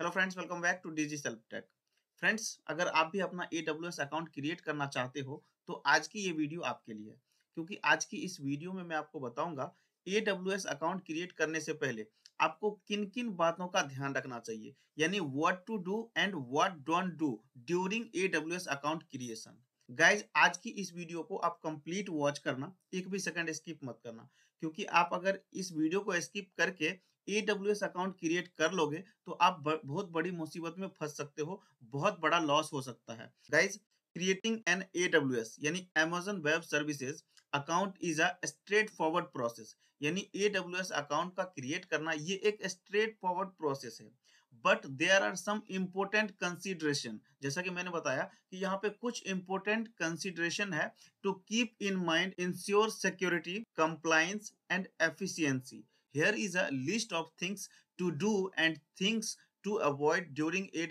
Hello friends welcome back to DG self tech friends अगर आप भी अपना ए अकाउंट क्रिएट करना चाहते हो तो आज की ये वीडियो आपके लिए है क्योंकि आज की इस वीडियो में मैं आपको बताऊंगा ए अकाउंट क्रिएट करने से पहले आपको किन किन बातों का ध्यान रखना चाहिए यानी what to do and what don't do during a account creation guys आज की इस वीडियो को आप कंप्लीट वॉच करना एक भी सेकंड स्किप मत करना क्योंकि आप अगर इस वीडियो को स्किप करके ईडब्ल्यू अकाउंट क्रिएट कर लोगे तो आप बहुत बड़ी मुसीबत में फंस सकते हो बहुत बड़ा लॉस हो सकता है guys creating an A W S यानी Amazon web services account is a straight forward process यानी ए डब्ल्यू एस अकाउंट का क्रिएट करना ये एक स्ट्रेट फॉरवर्ड प्रोसेस है but there are some important consideration जैसा कि मैंने बताया कि यहाँ पे कुछ इम्पोर्टेंट कंसिडरेशन है to keep in mind ensure security compliance and efficiency here is a list of things to do and things to avoid during a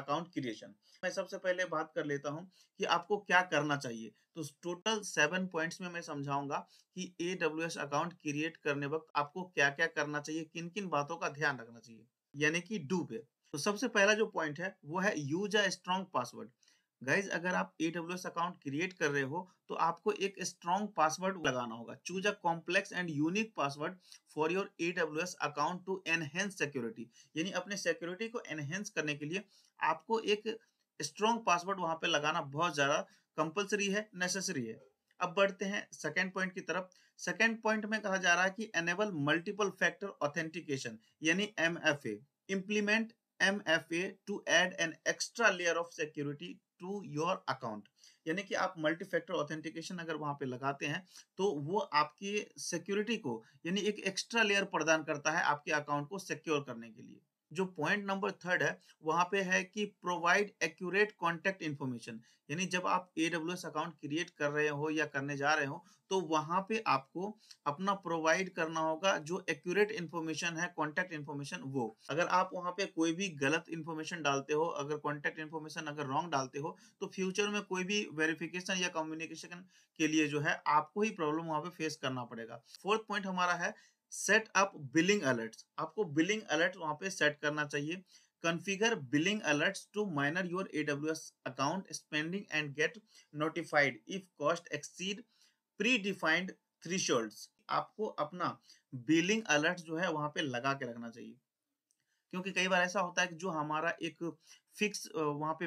account creation मैं सबसे पहले बात कर लेता हूं कि आपको क्या करना चाहिए तो टोटल सेवन पॉइंट्स में मैं समझाऊंगा कि ए अकाउंट क्रिएट करने वक्त आपको क्या क्या करना चाहिए किन किन बातों का ध्यान रखना चाहिए यानी कि डू पे तो सबसे पहला जो पॉइंट है वो है use a strong password guys अगर आप A W S account create कर रहे हो तो आपको एक स्ट्रॉन्ग पासवर्ड लगाना होगा choose a complex and unique password for your A W S account to enhance security यानी अपने सिक्योरिटी को एनहेंस करने के लिए आपको एक स्ट्रॉन्ग पासवर्ड वहां पे लगाना बहुत ज्यादा कंपल्सरी है नेसेसरी है अब बढ़ते हैं सेकेंड पॉइंट की तरफ सेकेंड पॉइंट में कहा जा रहा है कि एनेबल मल्टीपल फैक्टर ऑथेंटिकेशन यानी M F A implement MFA to add an extra layer of security to your account. यानी कि आप मल्टी फैक्टर ऑथेंटिकेशन अगर वहां पे लगाते हैं तो वो आपकी सिक्योरिटी को यानी एक एक्स्ट्रा लेयर प्रदान करता है आपके अकाउंट को सिक्योर करने के लिए जो पॉइंट नंबर थर्ड है वहां पे है कि प्रोवाइड एक्यूरेट कॉन्टेक्ट इन्फॉर्मेशन यानी जब आप A W S account create कर रहे हो या करने जा रहे हो तो वहां पे आपको अपना प्रोवाइड करना होगा जो एक्यूरेट इन्फॉर्मेशन है कॉन्टेक्ट इन्फॉर्मेशन वो अगर आप वहां पे कोई भी गलत इन्फॉर्मेशन डालते हो अगर कॉन्टेक्ट इन्फॉर्मेशन अगर रॉन्ग डालते हो तो फ्यूचर में कोई भी वेरिफिकेशन या कम्युनिकेशन के लिए जो है आपको ही प्रॉब्लम वहां पे फेस करना पड़ेगा फोर्थ पॉइंट हमारा है सेट अप बिलिंग अलर्ट्स आपको बिलिंग अलर्ट वहां पे सेट करना चाहिए configure billing alerts to monitor your AWS account spending and get notified if cost exceed predefined thresholds आपको अपना बिलिंग अलर्ट जो है वहां पे लगा के रखना चाहिए क्योंकि कई बार ऐसा होता है कि जो हमारा एक फिक्स वहाँ पे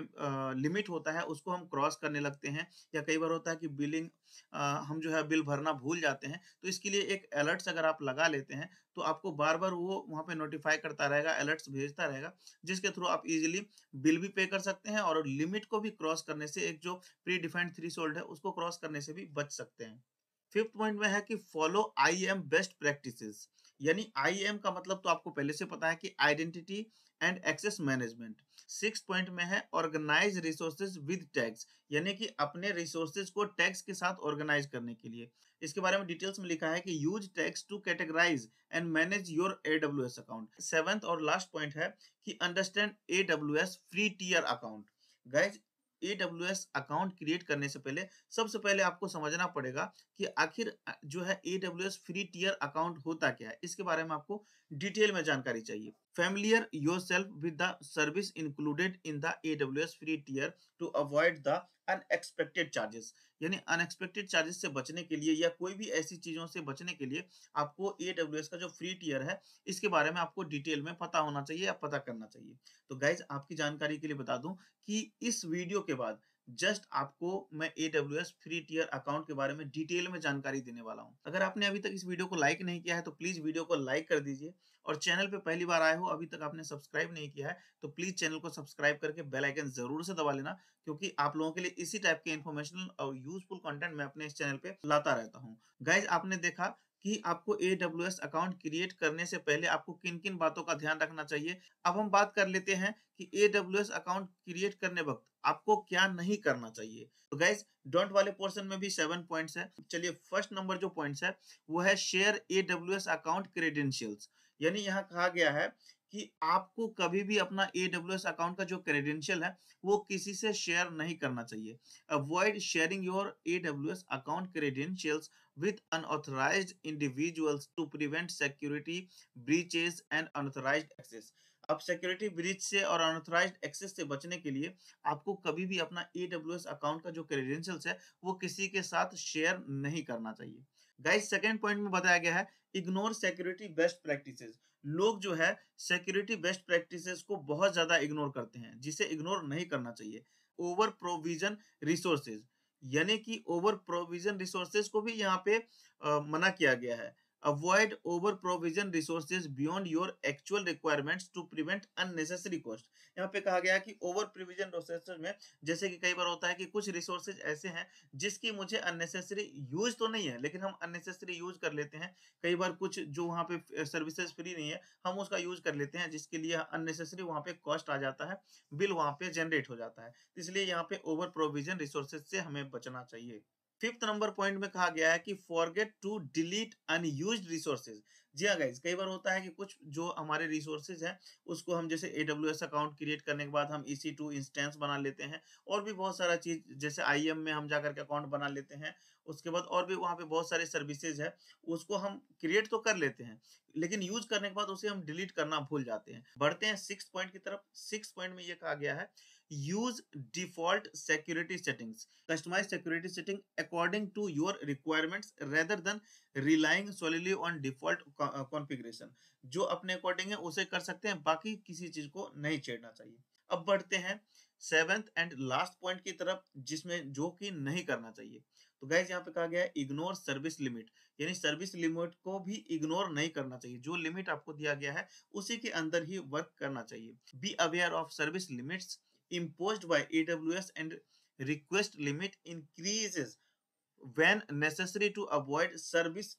लिमिट होता है उसको हम क्रॉस करने लगते हैं या कई बार होता है कि बिलिंग हम जो है बिल भरना भूल जाते हैं तो इसके लिए एक अलर्ट्स अगर आप लगा लेते हैं तो आपको बार बार वो वहाँ पे नोटिफाई करता रहेगा अलर्ट्स भेजता रहेगा जिसके थ्रू आप इजिली बिल भी पे कर सकते हैं और लिमिट को भी क्रॉस करने से एक जो प्री डिफाइंड थ्री है उसको क्रॉस करने से भी बच सकते हैं फिफ्थ पॉइंट में है कि follow I M best practice यानी आई एम का मतलब तो आपको पहले से पता है कि identity and access management six point में है ऑर्गेनाइज रिसोर्सेज विद टैग्स यानी कि अपने रिसोर्सेज को टैग्स के साथ ऑर्गेनाइज करने के लिए इसके बारे में डिटेल्स में लिखा है कि use tags to categorize and manage your AW account seventh और लास्ट पॉइंट है कि understand AW free tier account guys A S account create करने से पहले सबसे पहले आपको समझना पड़ेगा कि आखिर जो है एस फ्री टीयर अकाउंट होता क्या है इसके बारे में आपको डिटेल में जानकारी चाहिए yourself with the service included in the A W S free tier to avoid the unexpected charges यानी अनएक्सपेक्टेड चार्जेस से बचने के लिए या कोई भी ऐसी चीजों से बचने के लिए आपको ए का जो फ्री टीयर है इसके बारे में आपको डिटेल में पता होना चाहिए या पता करना चाहिए तो गाइज आपकी जानकारी के लिए बता दूं कि इस वीडियो के बाद जस्ट आपको मैं A W S free tier account के बारे में डिटेल में जानकारी देने वाला हूँ अगर आपने अभी तक इस वीडियो को लाइक नहीं किया है तो प्लीज वीडियो को लाइक कर दीजिए और चैनल पे पहली बार आए हो अभी तक आपने सब्सक्राइब नहीं किया है तो प्लीज चैनल को सब्सक्राइब करके बेल आइकन जरूर से दबा लेना क्योंकि आप लोगों के लिए इसी टाइप के इन्फॉर्मेशनल और यूजफुल कंटेंट मैं अपने इस चैनल पे लाता रहता हूँ गाइज आपने देखा कि आपको A W S account create करने से पहले आपको किन किन बातों का ध्यान रखना चाहिए अब हम बात कर लेते हैं कि A W S account create करने वक्त आपको क्या नहीं करना चाहिए तो गैस डॉट वाले पोर्शन में भी सेवन पॉइंट्स है चलिए फर्स्ट नंबर जो पॉइंट्स है वो है share A W S account credentials यानी यहाँ कहा गया है कि आपको कभी भी अपना ए डब्ल्यू एस अकाउंट का जो क्रेडेंशियल है वो किसी से शेयर नहीं करना चाहिए avoid sharing your A W S account credentials with unauthorized individuals to prevent security breaches and unauthorized access अब सिक्योरिटी ब्रिज से और अनऑथराइज एक्सेस से बचने के लिए आपको कभी भी अपना ए डब्ल्यू एस अकाउंट का जो क्रेडेंशियल्स है वो किसी के साथ शेयर नहीं करना चाहिए गाइस सेकंड पॉइंट में बताया गया है इग्नोर सिक्योरिटी बेस्ट प्रैक्टिसेस लोग जो है सिक्योरिटी बेस्ट प्रैक्टिसेस को बहुत ज्यादा इग्नोर करते हैं जिसे इग्नोर नहीं करना चाहिए ओवर प्रोविजन रिसोर्सेज यानी कि ओवर प्रोविजन रिसोर्सेज को भी यहाँ पे आ, मना किया गया है avoid over provision resources beyond your actual requirements to prevent unnecessary cost yahan pe kaha gaya hai ki over provision resources mein jaise ki kai bar hota hai ki kuch resources aise hain jiski mujhe unnecessary use to nahi hai lekin hum unnecessary use kar lete hain kai bar kuch jo wahan pe services free nahi hai hum uska use kar lete hain jiske liye unnecessary wahan pe cost aa jata hai bill wahan pe generate ho jata hai isliye yahan pe over provision resources se hame bachna chahiye fifth number point में कहा गया है कि forget to delete unused resources जी हाँ guys कई बार होता है कि कुछ जो हमारे रिसोर्सेज हैं उसको हम जैसे A W S account create करने के बाद हम ई सी टू इंस्टेंस बना लेते हैं और भी बहुत सारा चीज जैसे आई एम में हम जाकर के अकाउंट बना लेते हैं उसके बाद और भी वहाँ पे बहुत सारे सर्विसेज है उसको हम क्रिएट तो कर लेते हैं लेकिन यूज करने के बाद उसे हम डिलीट करना भूल जाते हैं बढ़ते हैं सिक्स पॉइंट की तरफ सिक्स पॉइंट में ये कहा गया है use default security settings customize security setting according to your requirements rather than relying solely on default uh, configuration जो अपने अकॉर्डिंग है उसे कर सकते हैं बाकी किसी चीज को नहीं छेड़ना चाहिए अब बढ़ते हैं सेवेंथ एंड लास्ट पॉइंट की तरफ जिसमें जो कि नहीं करना चाहिए तो गाइज यहाँ पे कहा गया है इग्नोर सर्विस लिमिट यानी सर्विस लिमिट को भी इग्नोर नहीं करना चाहिए जो लिमिट आपको दिया गया है उसी के अंदर ही वर्क करना चाहिए be aware of service limits imposed by AWS and request limit increases when necessary to avoid service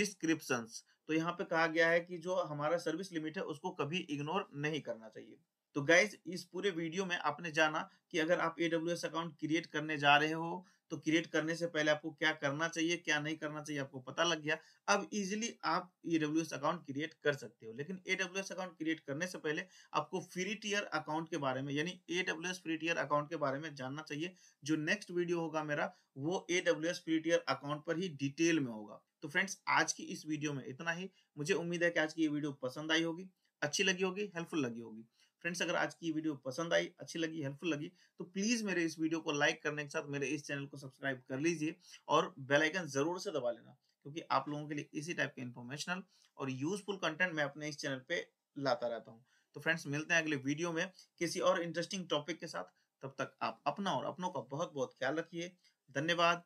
descriptions तो यहाँ पे कहा गया है कि जो हमारा सर्विस लिमिट है उसको कभी इग्नोर नहीं करना चाहिए तो गाइज इस पूरे वीडियो में आपने जाना कि अगर आप एडब्ल्यू अकाउंट क्रिएट करने जा रहे हो तो क्रिएट करने से पहले आपको क्या करना चाहिए क्या नहीं करना चाहिए आपको पता लग गया अब इजीली आप एडब्ल्यू अकाउंट क्रिएट कर सकते हो लेकिन एडब्ल्यू अकाउंट क्रिएट करने से पहले आपको फ्री टीयर अकाउंट के बारे में यानी एडब्ल्यू फ्री टीयर अकाउंट के बारे में जानना चाहिए जो नेक्स्ट वीडियो होगा मेरा वो एडब्ल्यू फ्री टीयर अकाउंट पर ही डिटेल में होगा तो फ्रेंड्स आज की इस वीडियो में इतना ही मुझे उम्मीद है कि आज की ये वीडियो पसंद आई होगी अच्छी लगी होगी हेल्पफुल लगी होगी फ्रेंड्स अगर आज की वीडियो पसंद आई अच्छी लगी हेल्पफुल लगी तो प्लीज मेरे इस वीडियो को लाइक करने के साथ मेरे इस चैनल को सब्सक्राइब कर लीजिए और बेलाइकन जरूर से दबा लेना क्योंकि आप लोगों के लिए इसी टाइप के इन्फॉर्मेशनल और यूजफुल कंटेंट मैं अपने इस चैनल पे लाता रहता हूँ तो फ्रेंड्स मिलते हैं अगले वीडियो में किसी और इंटरेस्टिंग टॉपिक के साथ तब तक आप अपना और अपनों का बहुत बहुत ख्याल रखिए धन्यवाद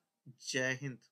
जय हिंद